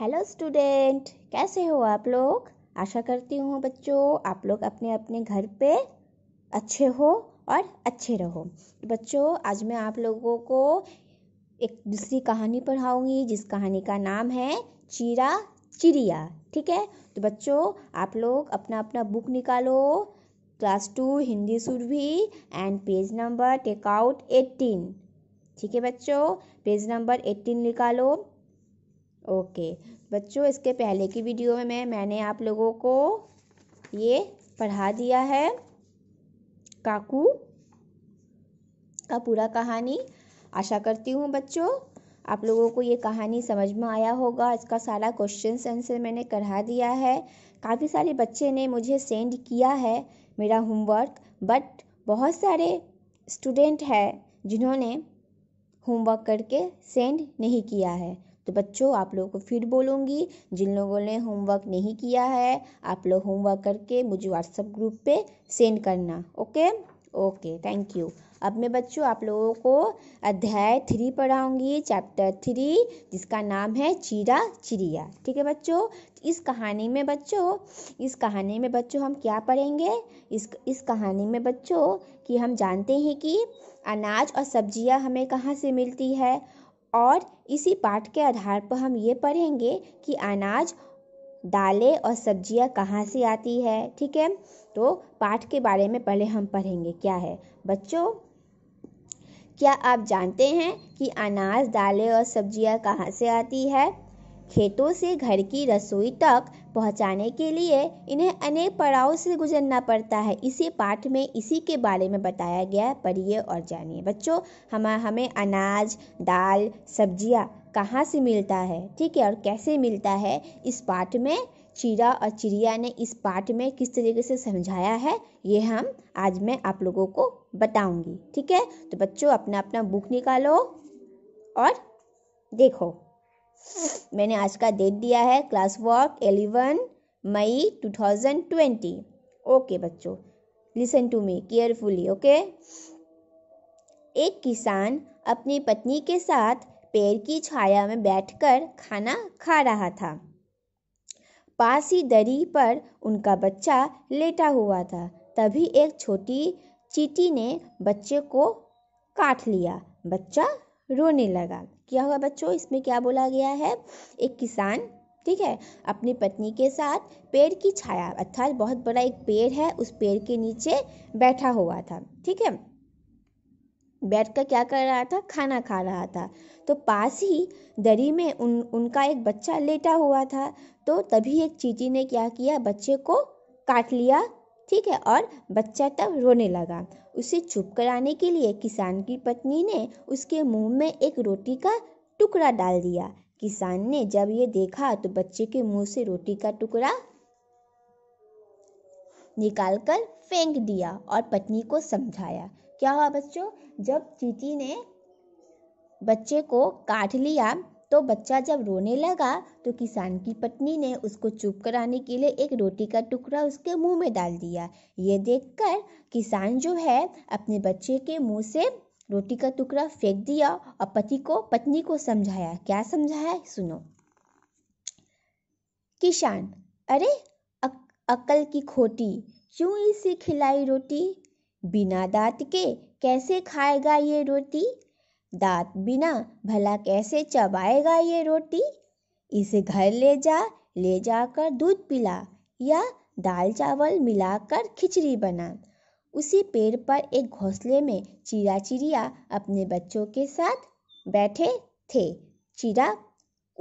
hello student कैसे हो आप लोग आशा करती हूँ बच्चों आप लोग अपने अपने घर पे अच्छे हो और अच्छे रहो तो बच्चों आज मैं आप लोगों को एक दूसरी कहानी पढ़ाऊँगी जिस कहानी का नाम है चीरा चिड़िया ठीक है तो बच्चों आप लोग अपना अपना बुक निकालो class two Hindi Surabhi and page number take out eighteen eighteen ठीक है बच्चों पेज नंबर एट्टीन निकालो ओके बच्चों इसके पहले की वीडियो में मैं मैंने आप लोगों को ये पढ़ा दिया है काकू का पूरा कहानी आशा करती हूँ बच्चों आप लोगों को ये कहानी समझ में आया होगा इसका सारा क्वेश्चन आंसर मैंने करा दिया है काफ़ी सारे बच्चे ने मुझे सेंड किया है मेरा होमवर्क बट बहुत सारे स्टूडेंट है जिन्होंने होमवर्क करके सेंड नहीं किया है तो बच्चों आप लोगों को फिर बोलूँगी जिन लोगों ने होमवर्क नहीं किया है आप लोग होमवर्क करके मुझे व्हाट्सअप ग्रुप पे सेंड करना ओके ओके थैंक यू अब मैं बच्चों आप लोगों को अध्याय थ्री पढ़ाऊंगी चैप्टर थ्री जिसका नाम है चीरा चिड़िया ठीक है बच्चों इस कहानी में बच्चों इस कहानी में बच्चों हम क्या पढ़ेंगे इस इस कहानी में बच्चों कि हम जानते हैं कि अनाज और सब्जियां हमें कहाँ से मिलती है और इसी पाठ के आधार पर हम ये पढ़ेंगे कि अनाज दालें और सब्जियां कहाँ से आती है ठीक है तो पाठ के बारे में पहले हम पढ़ेंगे क्या है बच्चों क्या आप जानते हैं कि अनाज दालें और सब्जियां कहाँ से आती है खेतों से घर की रसोई तक पहुंचाने के लिए इन्हें अनेक पड़ाव से गुजरना पड़ता है इसी पाठ में इसी के बारे में बताया गया है पढ़िए और जानिए बच्चों हम हमें अनाज दाल सब्जियां कहाँ से मिलता है ठीक है और कैसे मिलता है इस पाठ में चीरा और चिड़िया ने इस पाठ में किस तरीके से समझाया है ये हम आज मैं आप लोगों को बताऊंगी ठीक है तो बच्चों अपना अपना बुक निकालो और देखो मैंने आज का डेट दिया है class work eleven May two thousand twenty okay बच्चों listen to me carefully okay एक किसान अपनी पत्नी के साथ पेड़ की छाया में बैठकर खाना खा रहा था पास ही दरी पर उनका बच्चा लेटा हुआ था तभी एक छोटी चीटी ने बच्चे को काट लिया बच्चा रोने लगा किया हुआ बच्चों इसमें क्या बोला गया है एक किसान ठीक है अपनी पत्नी के साथ पेड़ की छाया अर्थात बहुत बड़ा एक पेड़ है उस पेड़ के नीचे बैठा हुआ था ठीक है बैठ कर क्या कर रहा था खाना खा रहा था तो पास ही दरी में उन उनका एक बच्चा लेटा हुआ था तो तभी एक चीटी ने क्या किया बच्चे को काट लिया ठीक है और बच्चा तब रोने लगा उसे चुप कराने के लिए किसान की पत्नी ने उसके मुंह में एक रोटी का टुकड़ा डाल दिया किसान ने जब ये देखा तो बच्चे के मुंह से रोटी का टुकड़ा निकालकर फेंक दिया और पत्नी को समझाया क्या हुआ बच्चों जब चीटी ने बच्चे को काट लिया तो बच्चा जब रोने लगा तो किसान की पत्नी ने उसको चुप कराने के लिए एक रोटी का टुकड़ा उसके मुंह में डाल दिया ये देखकर किसान जो है अपने बच्चे के मुंह से रोटी का टुकड़ा फेंक दिया और पति को पत्नी को समझाया क्या समझाया सुनो किसान अरे अक, अकल की खोटी क्यों इसे खिलाई रोटी बिना दांत के कैसे खाएगा ये रोटी दांत बिना भला कैसे चबाएगा ये रोटी इसे घर ले जा ले जाकर दूध पिला या दाल चावल मिलाकर खिचड़ी बना उसी पेड़ पर एक घोंसले में चिड़ा चिड़िया अपने बच्चों के साथ बैठे थे उड़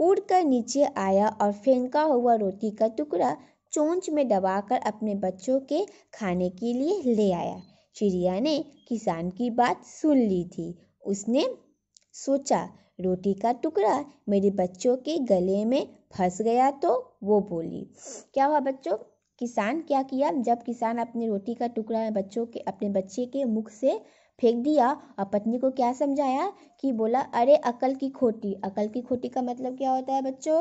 उड़कर नीचे आया और फेंका हुआ रोटी का टुकड़ा चोंच में दबाकर अपने बच्चों के खाने के लिए ले आया चिड़िया ने किसान की बात सुन ली थी उसने सोचा रोटी का टुकड़ा मेरे बच्चों के गले में फंस गया तो वो बोली क्या हुआ बच्चों किसान क्या किया जब किसान अपने रोटी का टुकड़ा बच्चों के अपने बच्चे के मुख से फेंक दिया और पत्नी को क्या समझाया कि बोला अरे अकल की खोटी अकल की खोटी का मतलब क्या होता है बच्चों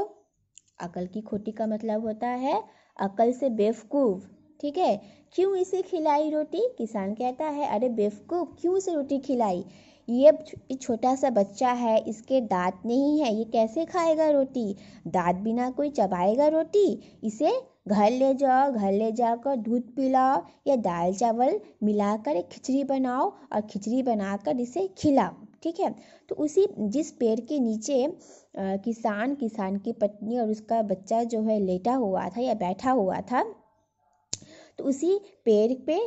अकल की खोटी का मतलब होता है अकल से बेवकूफ़ ठीक है क्यों इसे खिलाई रोटी किसान कहता है अरे बेवकूफ़ क्यों इसे रोटी खिलाई ये छोटा सा बच्चा है इसके दांत नहीं है ये कैसे खाएगा रोटी दांत बिना कोई चबाएगा रोटी इसे घर ले जाओ घर ले जाकर दूध पिलाओ या दाल चावल मिलाकर एक खिचड़ी बनाओ और खिचड़ी बनाकर इसे खिलाओ ठीक है तो उसी जिस पेड़ के नीचे आ, किसान किसान की पत्नी और उसका बच्चा जो है लेटा हुआ था या बैठा हुआ था तो उसी पेड़ पे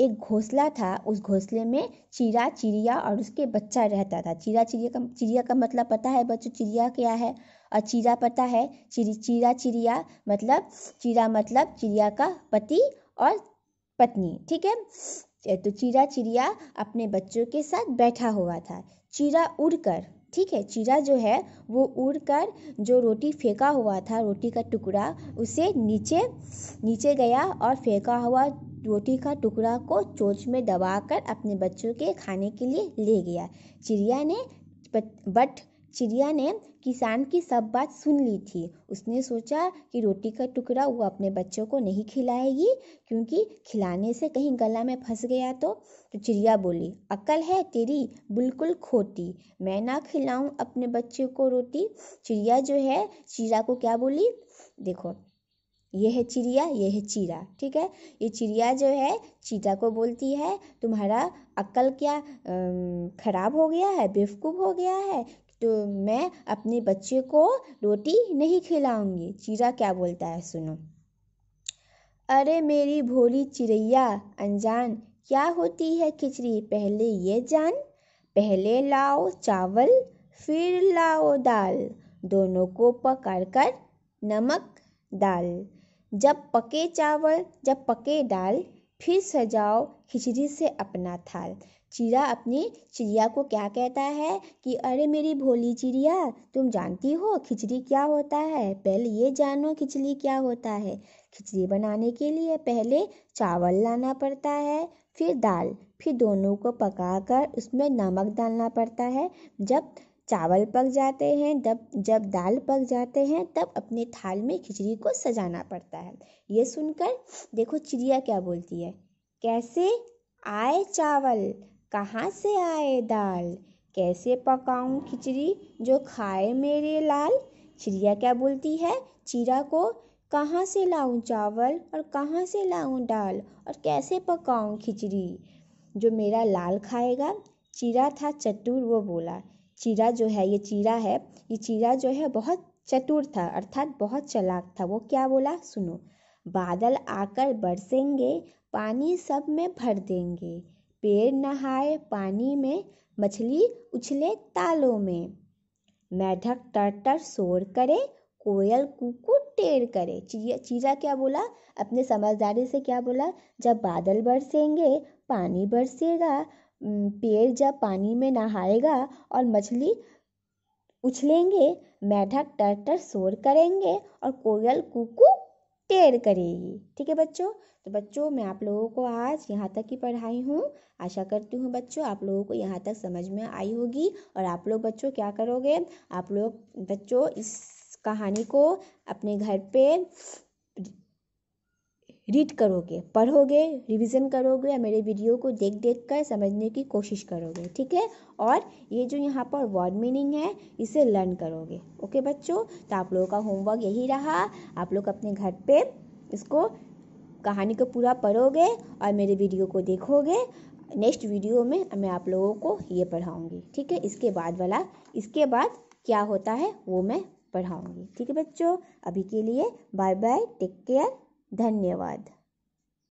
एक घोंसला था उस घोंसले में चिरा चिड़िया और उसके बच्चा रहता था चिरा चिड़िया का चिड़िया का मतलब पता है बच्चों चिड़िया क्या है और चीरा पता है चिरी चीरा चिड़िया मतलब चीरा मतलब चिड़िया का पति और पत्नी ठीक है तो चीरा चिड़िया अपने बच्चों के साथ बैठा हुआ था चीरा उड़कर ठीक है चीरा जो है वो उड़कर जो रोटी फेंका हुआ था रोटी का टुकड़ा उसे नीचे नीचे गया और फेंका हुआ रोटी का टुकड़ा को चोंच में दबाकर अपने बच्चों के खाने के लिए ले गया चिड़िया ने बट चिड़िया ने किसान की सब बात सुन ली थी उसने सोचा कि रोटी का टुकड़ा वो अपने बच्चों को नहीं खिलाएगी क्योंकि खिलाने से कहीं गला में फंस गया तो तो चिड़िया बोली अकल है तेरी बिल्कुल खोटी मैं ना खिलाऊं अपने बच्चे को रोटी चिड़िया जो है चिड़िया को क्या बोली देखो यह है चिड़िया यह है चीरा ठीक है ये चिड़िया जो है चीता को बोलती है तुम्हारा अक्ल क्या खराब हो गया है बेवकूफ़ हो गया है तो मैं अपने बच्चे को रोटी नहीं खिलाऊंगी चीरा क्या बोलता है सुनो अरे मेरी भोली चिड़ैया अनजान क्या होती है खिचड़ी पहले ये जान पहले लाओ चावल फिर लाओ दाल दोनों को पकड़ कर नमक दाल जब पके चावल जब पके दाल फिर सजाओ खिचड़ी से अपना थाल चिड़ा अपनी चिड़िया को क्या कहता है कि अरे मेरी भोली चिड़िया तुम जानती हो खिचड़ी क्या होता है पहले ये जानो खिचड़ी क्या होता है खिचड़ी बनाने के लिए पहले चावल लाना पड़ता है फिर दाल फिर दोनों को पकाकर उसमें नमक डालना पड़ता है जब चावल पक जाते हैं जब जब दाल पक जाते हैं तब अपने थाल में खिचड़ी को सजाना पड़ता है ये सुनकर देखो चिड़िया क्या बोलती है कैसे आए चावल कहाँ से आए दाल कैसे पकाऊं खिचड़ी जो खाए मेरे लाल चिड़िया क्या बोलती है चिड़ा को कहाँ से लाऊं चावल और कहाँ से लाऊं दाल और कैसे पकाऊं खिचड़ी जो मेरा लाल खाएगा चिड़ा था चटूर वो बोला चीरा जो है ये चीरा है ये चीरा जो है बहुत चतुर था अर्थात बहुत चलाक था वो क्या बोला सुनो बादल आकर बरसेंगे पानी सब में भर देंगे पेड़ नहाए पानी में मछली उछले तालों में मेढक टर शोर करे कोयल कुकू टेर करे चीरा क्या बोला अपने समझदारी से क्या बोला जब बादल बरसेंगे पानी बरसेगा पेड़ जब पानी में नहाएगा और मछली उछलेंगे मैठक टर टर शोर करेंगे और कोयल कुकू टेर करेगी ठीक है बच्चों तो बच्चों मैं आप लोगों को आज यहाँ तक की पढ़ाई हूँ आशा करती हूँ बच्चों आप लोगों को यहाँ तक समझ में आई होगी और आप लोग बच्चों क्या करोगे आप लोग बच्चों इस कहानी को अपने घर पे रीड करोगे पढ़ोगे रिवीजन करोगे या मेरे वीडियो को देख देख कर समझने की कोशिश करोगे ठीक है और ये जो यहाँ पर वर्ड मीनिंग है इसे लर्न करोगे ओके बच्चों तो आप लोगों का होमवर्क यही रहा आप लोग अपने घर पे इसको कहानी को पूरा पढ़ोगे और मेरे वीडियो को देखोगे नेक्स्ट वीडियो में मैं आप लोगों को ये पढ़ाऊँगी ठीक है इसके बाद वाला इसके बाद क्या होता है वो मैं पढ़ाऊँगी ठीक है बच्चों अभी के लिए बाय बाय टेक केयर धन्यवाद